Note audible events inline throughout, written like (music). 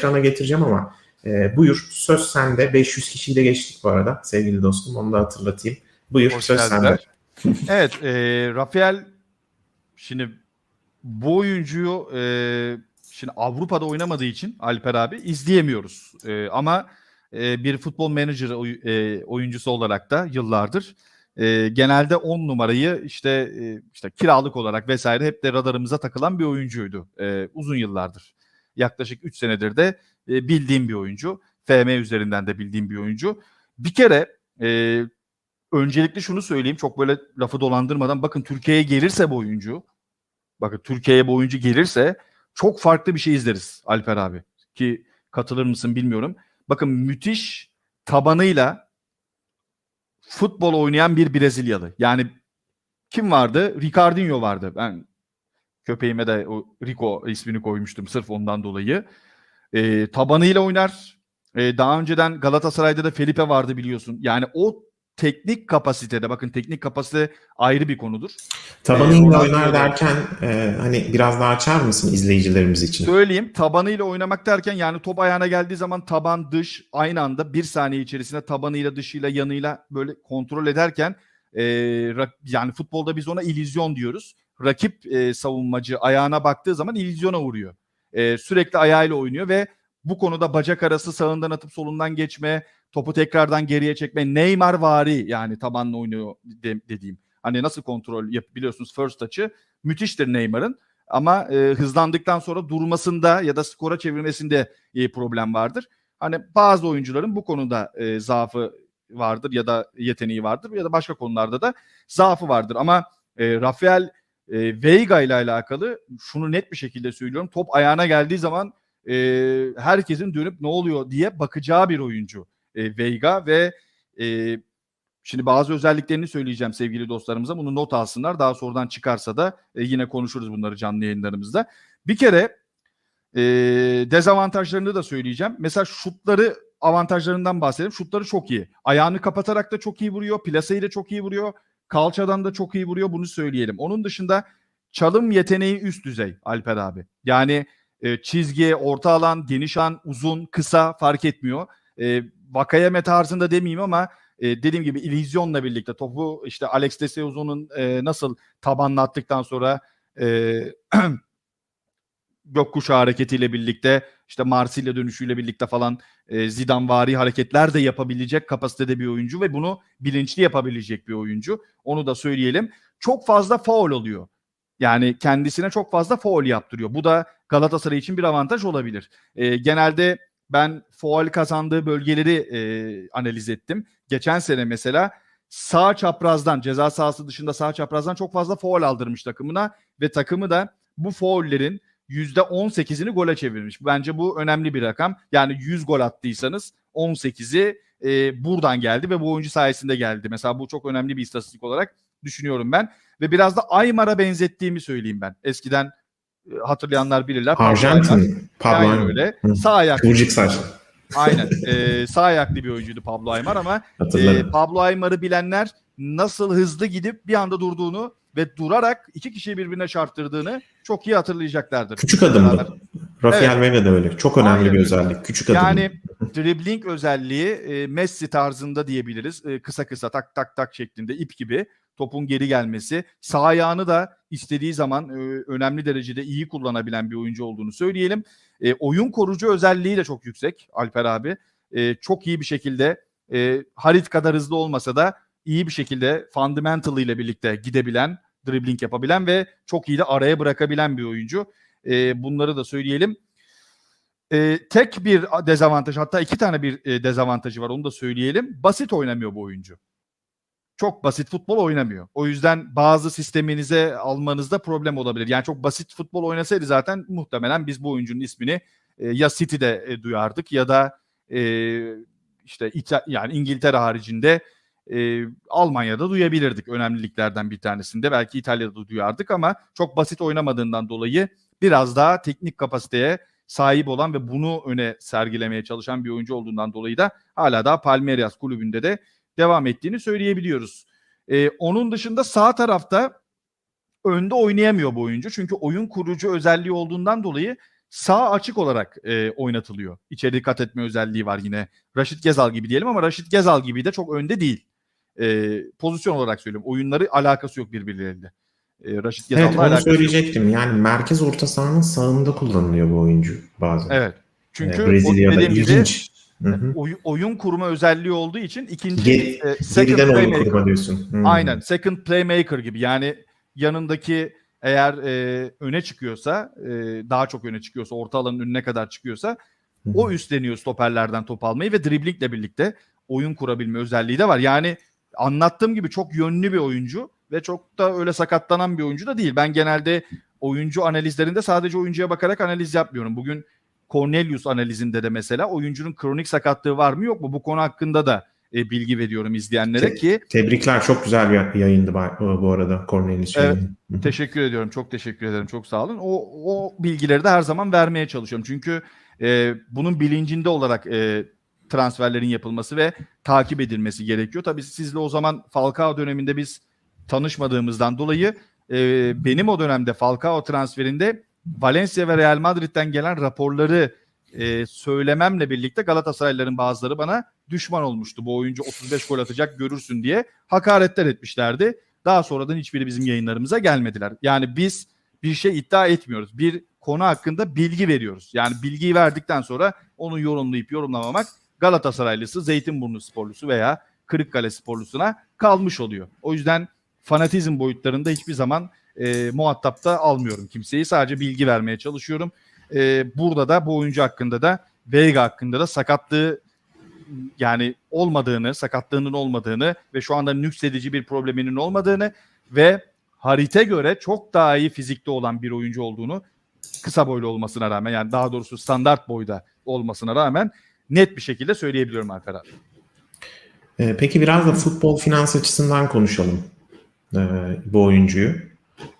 ekrana getireceğim ama e, buyur söz sende. 500 kişiyi de geçtik bu arada sevgili dostum. Onu da hatırlatayım. Buyur Hoş söz geldiler. sende. (laughs) evet e, Rafael şimdi bu oyuncuyu e, şimdi Avrupa'da oynamadığı için Alper abi izleyemiyoruz. E, ama e, bir futbol menajeri oy, e, oyuncusu olarak da yıllardır e, genelde 10 numarayı işte e, işte kiralık olarak vesaire hep de radarımıza takılan bir oyuncuydu e, uzun yıllardır. Yaklaşık 3 senedir de e, bildiğim bir oyuncu. FM üzerinden de bildiğim bir oyuncu. Bir kere e, öncelikle şunu söyleyeyim çok böyle lafı dolandırmadan bakın Türkiye'ye gelirse bu oyuncu bakın Türkiye'ye bu oyuncu gelirse çok farklı bir şey izleriz Alper abi ki katılır mısın bilmiyorum. Bakın müthiş tabanıyla futbol oynayan bir Brezilyalı. Yani kim vardı? Ricardinho vardı. Ben Köpeğime de o Rico ismini koymuştum sırf ondan dolayı. E, tabanıyla oynar. E, daha önceden Galatasaray'da da Felipe vardı biliyorsun. Yani o teknik kapasitede bakın teknik kapasite ayrı bir konudur. Tabanıyla ee, oynar derken e, hani biraz daha açar mısın izleyicilerimiz için? Söyleyeyim tabanıyla oynamak derken yani top ayağına geldiği zaman taban dış aynı anda bir saniye içerisinde tabanıyla dışıyla yanıyla böyle kontrol ederken e, yani futbolda biz ona ilizyon diyoruz. Rakip e, savunmacı ayağına baktığı zaman ilizyona uğruyor. E, sürekli ayağıyla oynuyor ve bu konuda bacak arası sağından atıp solundan geçme, topu tekrardan geriye çekme, Neymar vari yani tabanla oynuyor de, dediğim. Hani nasıl kontrol yap biliyorsunuz first touch'ı müthiştir Neymar'ın ama e, hızlandıktan sonra durmasında ya da skora çevirmesinde e, problem vardır. Hani bazı oyuncuların bu konuda e, zaafı vardır ya da yeteneği vardır ya da başka konularda da zaafı vardır. Ama e, Rafael e, Veiga ile alakalı şunu net bir şekilde söylüyorum. Top ayağına geldiği zaman e, herkesin dönüp ne oluyor diye bakacağı bir oyuncu e, Veiga ve e, şimdi bazı özelliklerini söyleyeceğim sevgili dostlarımıza. Bunu not alsınlar. Daha sonradan çıkarsa da e, yine konuşuruz bunları canlı yayınlarımızda. Bir kere e, dezavantajlarını da söyleyeceğim. Mesela şutları avantajlarından bahsedelim. Şutları çok iyi. Ayağını kapatarak da çok iyi vuruyor. Plaseyi de çok iyi vuruyor. Kalçadan da çok iyi vuruyor. Bunu söyleyelim. Onun dışında çalım yeteneği üst düzey Alper abi. Yani e, çizgi, orta alan, geniş alan, uzun, kısa fark etmiyor. E, Vakayeme tarzında demeyeyim ama e, dediğim gibi illüzyonla birlikte topu işte Alex de Seuzon'un e, nasıl tabanla attıktan sonra e, (clears throat) gökkuşağı hareketiyle birlikte işte Marsilya dönüşüyle birlikte falan e, zidane hareketler de yapabilecek kapasitede bir oyuncu ve bunu bilinçli yapabilecek bir oyuncu. Onu da söyleyelim. Çok fazla faul oluyor. Yani kendisine çok fazla faul yaptırıyor. Bu da Galatasaray için bir avantaj olabilir. E, genelde ben faul kazandığı bölgeleri e, analiz ettim. Geçen sene mesela sağ çaprazdan ceza sahası dışında sağ çaprazdan çok fazla foul aldırmış takımına ve takımı da bu foullerin %18'ini gole çevirmiş. Bence bu önemli bir rakam. Yani 100 gol attıysanız 18'i e, buradan geldi ve bu oyuncu sayesinde geldi. Mesela bu çok önemli bir istatistik olarak düşünüyorum ben. Ve biraz da Aymar'a benzettiğimi söyleyeyim ben. Eskiden e, hatırlayanlar bilirler. Arjantin. Pablo Aymar. öyle. Sağ ayaklı. Burcuk saç. (laughs) Aynen. E, sağ ayaklı bir oyuncuydu Pablo Aymar ama e, Pablo Aymar'ı bilenler nasıl hızlı gidip bir anda durduğunu ve durarak iki kişiyi birbirine çarptırdığını çok iyi hatırlayacaklardır. Küçük adımda. Rafael evet. Vena de öyle. Çok önemli Aynen. bir özellik. Küçük adım. Yani dribbling özelliği e, Messi tarzında diyebiliriz. E, kısa kısa tak tak tak şeklinde ip gibi topun geri gelmesi. Sağ ayağını da istediği zaman e, önemli derecede iyi kullanabilen bir oyuncu olduğunu söyleyelim. E, oyun korucu özelliği de çok yüksek Alper abi. E, çok iyi bir şekilde e, harit kadar hızlı olmasa da iyi bir şekilde fundamental ile birlikte gidebilen, dribbling yapabilen ve çok iyi de araya bırakabilen bir oyuncu. E, bunları da söyleyelim. E, tek bir dezavantaj hatta iki tane bir e, dezavantajı var onu da söyleyelim. Basit oynamıyor bu oyuncu. Çok basit futbol oynamıyor. O yüzden bazı sisteminize almanızda problem olabilir. Yani çok basit futbol oynasaydı zaten muhtemelen biz bu oyuncunun ismini e, ya City'de e, duyardık ya da e, işte İta- yani İngiltere haricinde e, Almanya'da duyabilirdik önemliliklerden bir tanesinde. Belki İtalya'da duyardık ama çok basit oynamadığından dolayı biraz daha teknik kapasiteye sahip olan ve bunu öne sergilemeye çalışan bir oyuncu olduğundan dolayı da hala daha Palmeiras kulübünde de devam ettiğini söyleyebiliyoruz. Ee, onun dışında sağ tarafta önde oynayamıyor bu oyuncu. Çünkü oyun kurucu özelliği olduğundan dolayı sağ açık olarak e, oynatılıyor. İçeri kat etme özelliği var yine. Raşit Gezal gibi diyelim ama Raşit Gezal gibi de çok önde değil. E, pozisyon olarak söyleyeyim, Oyunları alakası yok birbirleriyle. E, Raşit Gezal'la evet, alakası söyleyecektim. Yok. Yani merkez orta sahanın sağında kullanılıyor bu oyuncu bazen. Evet. Çünkü yani Brezilya'da ilginç. Oy, oyun kurma özelliği olduğu için ikinci Ge- e, second playmaker diyorsun. Hı. Aynen second playmaker gibi yani yanındaki eğer e, öne çıkıyorsa e, daha çok öne çıkıyorsa orta alanın önüne kadar çıkıyorsa hı hı. o üstleniyor stoperlerden top almayı ve driblingle birlikte oyun kurabilme özelliği de var. Yani anlattığım gibi çok yönlü bir oyuncu ve çok da öyle sakatlanan bir oyuncu da değil. Ben genelde oyuncu analizlerinde sadece oyuncuya bakarak analiz yapmıyorum. Bugün Cornelius analizinde de mesela oyuncunun kronik sakatlığı var mı yok mu bu konu hakkında da e, bilgi veriyorum izleyenlere Te- ki. Tebrikler çok güzel bir yayındı bu arada Cornelius. Evet, teşekkür ediyorum çok teşekkür ederim çok sağ olun. O, o bilgileri de her zaman vermeye çalışıyorum çünkü e, bunun bilincinde olarak e, transferlerin yapılması ve takip edilmesi gerekiyor. Tabii sizle o zaman Falcao döneminde biz tanışmadığımızdan dolayı e, benim o dönemde Falcao transferinde Valencia ve Real Madrid'den gelen raporları e, söylememle birlikte Galatasaraylıların bazıları bana düşman olmuştu. Bu oyuncu 35 gol atacak görürsün diye hakaretler etmişlerdi. Daha sonradan hiçbiri bizim yayınlarımıza gelmediler. Yani biz bir şey iddia etmiyoruz. Bir konu hakkında bilgi veriyoruz. Yani bilgiyi verdikten sonra onu yorumlayıp yorumlamamak Galatasaraylısı, Zeytinburnu sporlusu veya Kırıkkale sporlusuna kalmış oluyor. O yüzden fanatizm boyutlarında hiçbir zaman e, muhatapta almıyorum kimseyi. Sadece bilgi vermeye çalışıyorum. E, burada da bu oyuncu hakkında da Vega hakkında da sakatlığı yani olmadığını, sakatlığının olmadığını ve şu anda nüksedici bir probleminin olmadığını ve harite göre çok daha iyi fizikte olan bir oyuncu olduğunu kısa boylu olmasına rağmen yani daha doğrusu standart boyda olmasına rağmen net bir şekilde söyleyebiliyorum arkadaşlar. Ee, peki biraz da futbol finans açısından konuşalım ee, bu oyuncuyu.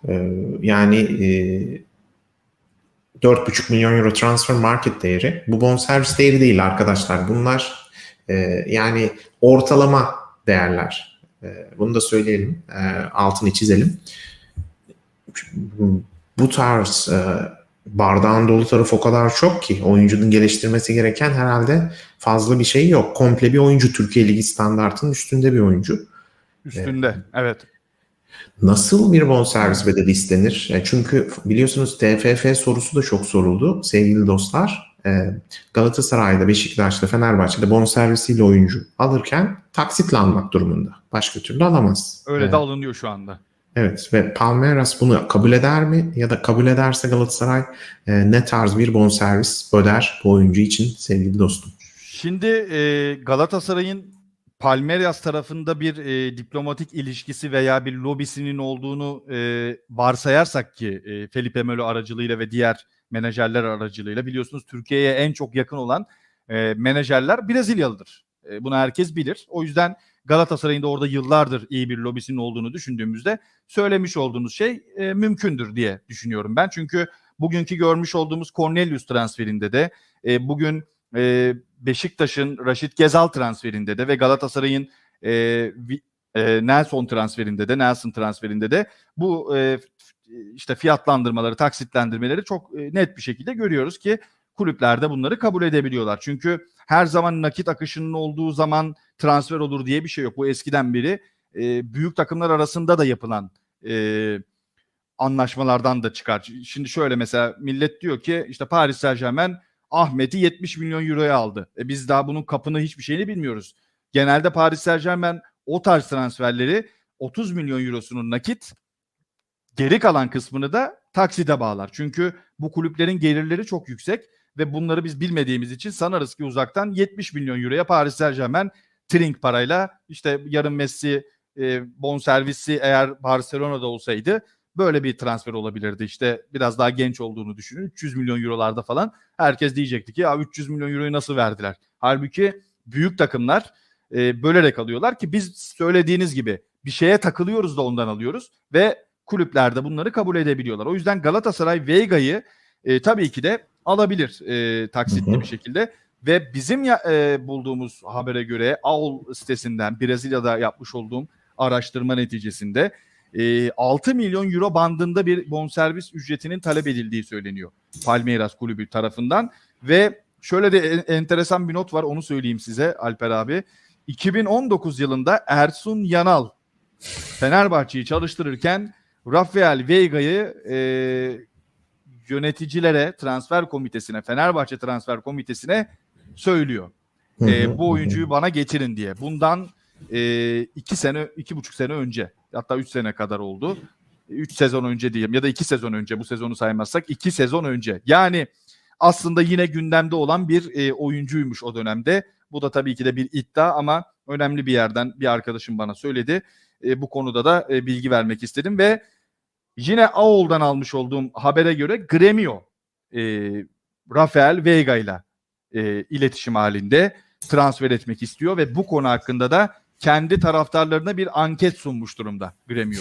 Ee, yani e, 4,5 milyon euro transfer market değeri. Bu bonservis değeri değil arkadaşlar. Bunlar yani ortalama değerler. bunu da söyleyelim. Altını çizelim. Bu tarz e, bardağın dolu tarafı o kadar çok ki oyuncunun geliştirmesi gereken herhalde fazla bir şey yok. Komple bir oyuncu Türkiye Ligi standartının üstünde bir oyuncu. Üstünde ee, evet. Nasıl bir bonservis bedeli istenir? Yani e, çünkü biliyorsunuz TFF sorusu da çok soruldu sevgili dostlar. Ee, Galatasaray'da, Beşiktaş'ta, Fenerbahçe'de bonservisiyle oyuncu alırken almak durumunda. Başka türlü alamaz. Öyle ee, de alınıyor şu anda. Evet ve Palmeiras bunu kabul eder mi? Ya da kabul ederse Galatasaray e, ne tarz bir bonservis öder bu oyuncu için sevgili dostum? Şimdi e, Galatasaray'ın Palmeiras tarafında bir e, diplomatik ilişkisi veya bir lobisinin olduğunu e, varsayarsak ki e, Felipe Melo aracılığıyla ve diğer menajerler aracılığıyla biliyorsunuz Türkiye'ye en çok yakın olan e, menajerler Brezilyalıdır. E, bunu herkes bilir. O yüzden Galatasaray'ın da orada yıllardır iyi bir lobisinin olduğunu düşündüğümüzde söylemiş olduğunuz şey e, mümkündür diye düşünüyorum ben. Çünkü bugünkü görmüş olduğumuz Cornelius transferinde de e, bugün e, Beşiktaş'ın Raşit Gezal transferinde de ve Galatasaray'ın e, e, Nelson transferinde de Nelson transferinde de bu e, işte fiyatlandırmaları, taksitlendirmeleri çok e, net bir şekilde görüyoruz ki kulüplerde bunları kabul edebiliyorlar. Çünkü her zaman nakit akışının olduğu zaman transfer olur diye bir şey yok. Bu eskiden biri e, büyük takımlar arasında da yapılan e, anlaşmalardan da çıkar. Şimdi şöyle mesela millet diyor ki işte Paris Saint Germain Ahmet'i 70 milyon euroya aldı. E biz daha bunun kapını hiçbir şeyini bilmiyoruz. Genelde Paris Saint Germain o tarz transferleri 30 milyon eurosunun nakit geri kalan kısmını da taksite bağlar. Çünkü bu kulüplerin gelirleri çok yüksek ve bunları biz bilmediğimiz için sanarız ki uzaktan 70 milyon euroya Paris Saint Germain trink parayla işte yarın Messi e, servisi eğer Barcelona'da olsaydı böyle bir transfer olabilirdi. işte biraz daha genç olduğunu düşünün. 300 milyon eurolarda falan herkes diyecekti ki ya 300 milyon euroyu nasıl verdiler? Halbuki büyük takımlar e, bölerek alıyorlar ki biz söylediğiniz gibi bir şeye takılıyoruz da ondan alıyoruz ve kulüplerde bunları kabul edebiliyorlar. O yüzden Galatasaray Vega'yı e, tabii ki de alabilir e, taksitli bir şekilde. Ve bizim ya, e, bulduğumuz habere göre Aul sitesinden Brezilya'da yapmış olduğum araştırma neticesinde e, 6 milyon euro bandında bir bonservis ücretinin talep edildiği söyleniyor Palmeiras kulübü tarafından ve şöyle de en, enteresan bir not var onu söyleyeyim size Alper abi. 2019 yılında Ersun Yanal Fenerbahçe'yi çalıştırırken Rafael Veiga'yı e, yöneticilere, transfer komitesine, Fenerbahçe transfer komitesine söylüyor. E, bu oyuncuyu bana getirin diye. Bundan e, iki sene, iki buçuk sene önce hatta üç sene kadar oldu. Üç sezon önce diyeyim ya da iki sezon önce bu sezonu saymazsak iki sezon önce. Yani aslında yine gündemde olan bir e, oyuncuymuş o dönemde. Bu da tabii ki de bir iddia ama önemli bir yerden bir arkadaşım bana söyledi. E, bu konuda da e, bilgi vermek istedim ve Yine AOL'dan almış olduğum habere göre Gremio e, Rafael Vega ile e, iletişim halinde transfer etmek istiyor ve bu konu hakkında da kendi taraftarlarına bir anket sunmuş durumda Gremio.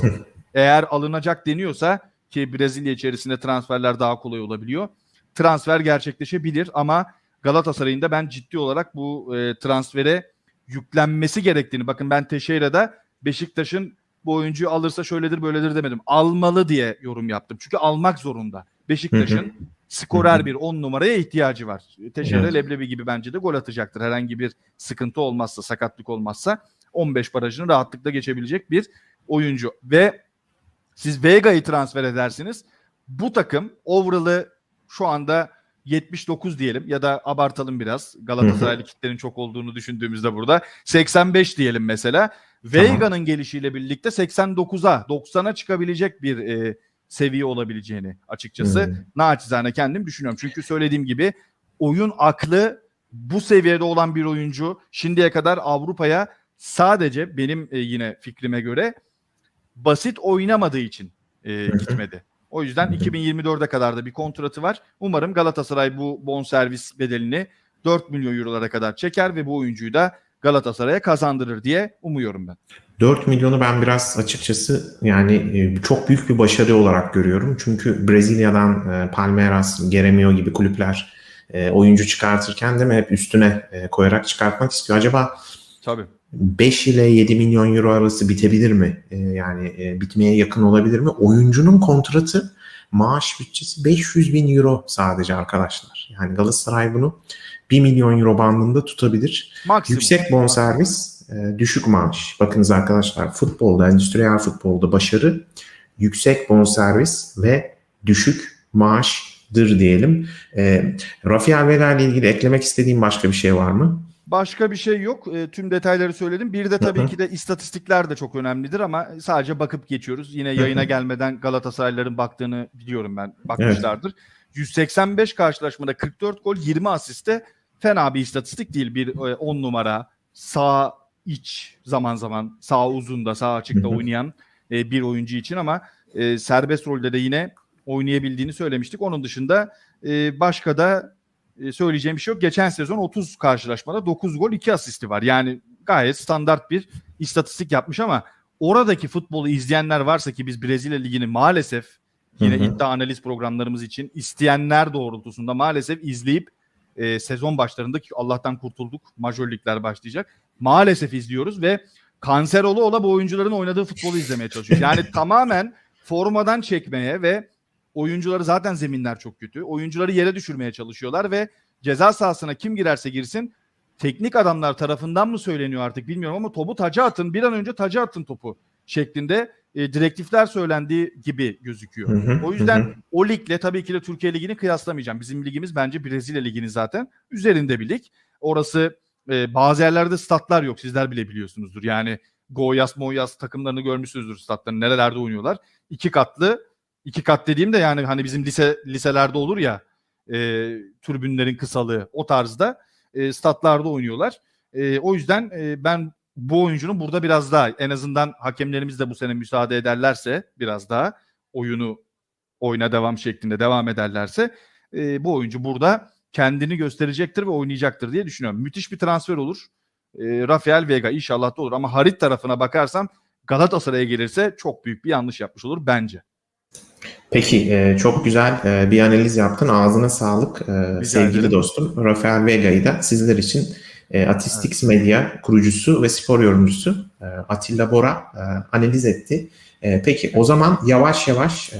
Eğer alınacak deniyorsa ki Brezilya içerisinde transferler daha kolay olabiliyor. Transfer gerçekleşebilir ama Galatasaray'ın da ben ciddi olarak bu e, transfere yüklenmesi gerektiğini bakın ben Teixeira'da Beşiktaş'ın bu oyuncuyu alırsa şöyledir böyledir demedim. Almalı diye yorum yaptım. Çünkü almak zorunda. Beşiktaş'ın skorer bir on numaraya ihtiyacı var. Teşere evet. Leblebi gibi bence de gol atacaktır. Herhangi bir sıkıntı olmazsa, sakatlık olmazsa 15 barajını rahatlıkla geçebilecek bir oyuncu. Ve siz Vega'yı transfer edersiniz. Bu takım overall'ı şu anda 79 diyelim ya da abartalım biraz. Galatasaraylı kitlerin çok olduğunu düşündüğümüzde burada. 85 diyelim mesela. Vega'nın tamam. gelişiyle birlikte 89'a 90'a çıkabilecek bir e, seviye olabileceğini açıkçası hmm. naçizane kendim düşünüyorum. Çünkü söylediğim gibi oyun aklı bu seviyede olan bir oyuncu şimdiye kadar Avrupa'ya sadece benim e, yine fikrime göre basit oynamadığı için e, gitmedi. O yüzden 2024'e kadar da bir kontratı var. Umarım Galatasaray bu bonservis bedelini 4 milyon eurolara kadar çeker ve bu oyuncuyu da Galatasaray'a kazandırır diye umuyorum ben. 4 milyonu ben biraz açıkçası yani e, çok büyük bir başarı olarak görüyorum. Çünkü Brezilya'dan e, Palmeiras, Geremio gibi kulüpler e, oyuncu çıkartırken de mi hep üstüne koyarak çıkartmak istiyor. Acaba Tabii. 5 ile 7 milyon euro arası bitebilir mi? Yani bitmeye yakın olabilir mi? Oyuncunun kontratı maaş bütçesi 500 bin euro sadece arkadaşlar. Yani Galatasaray bunu 1 milyon euro bandında tutabilir. Maksimum. Yüksek bonservis, e, düşük maaş. Bakınız arkadaşlar futbolda, endüstriyel futbolda başarı yüksek bonservis ve düşük maaşdır diyelim. E, Rafael Vela ile ilgili eklemek istediğim başka bir şey var mı? Başka bir şey yok. E, tüm detayları söyledim. Bir de tabii ki de istatistikler de çok önemlidir ama sadece bakıp geçiyoruz. Yine yayına gelmeden Galatasaraylıların baktığını biliyorum ben. Bakmışlardır. Evet. 185 karşılaşmada 44 gol 20 asiste fena bir istatistik değil. Bir 10 e, numara sağ iç zaman zaman sağ uzunda sağ açıkta oynayan e, bir oyuncu için ama e, serbest rolde de yine oynayabildiğini söylemiştik. Onun dışında e, başka da e, söyleyeceğim bir şey yok. Geçen sezon 30 karşılaşmada 9 gol 2 asisti var. Yani gayet standart bir istatistik yapmış ama oradaki futbolu izleyenler varsa ki biz Brezilya Ligi'ni maalesef yine hı iddia analiz programlarımız için isteyenler doğrultusunda maalesef izleyip e, sezon başlarındaki Allah'tan kurtulduk. Majör ligler başlayacak. Maalesef izliyoruz ve kanser ola ola bu oyuncuların oynadığı futbolu izlemeye çalışıyoruz. Yani (laughs) tamamen formadan çekmeye ve oyuncuları zaten zeminler çok kötü. Oyuncuları yere düşürmeye çalışıyorlar ve ceza sahasına kim girerse girsin teknik adamlar tarafından mı söyleniyor artık bilmiyorum ama topu taca atın bir an önce taca atın topu şeklinde e, direktifler söylendiği gibi gözüküyor. Hı hı, o yüzden hı. o ligle tabii ki de Türkiye Ligi'ni kıyaslamayacağım. Bizim ligimiz bence Brezilya Ligi'ni zaten üzerinde bir lig. Orası e, bazı yerlerde statlar yok sizler bile biliyorsunuzdur. Yani Goyas, Moyas takımlarını görmüşsünüzdür statlarını nerelerde oynuyorlar. İki katlı, iki kat dediğim de yani hani bizim lise liselerde olur ya e, türbünlerin kısalığı o tarzda e, statlarda oynuyorlar. E, o yüzden e, ben bu oyuncunun burada biraz daha en azından hakemlerimiz de bu sene müsaade ederlerse biraz daha oyunu oyuna devam şeklinde devam ederlerse e, bu oyuncu burada kendini gösterecektir ve oynayacaktır diye düşünüyorum. Müthiş bir transfer olur. E, Rafael Vega inşallah da olur ama harit tarafına bakarsam Galatasaray'a gelirse çok büyük bir yanlış yapmış olur bence. Peki e, çok güzel e, bir analiz yaptın. Ağzına sağlık e, sevgili ederim. dostum. Rafael Vega'yı da sizler için e, Atistix Medya kurucusu ve spor yorumcusu e, Atilla Bora e, analiz etti. E, peki o zaman yavaş yavaş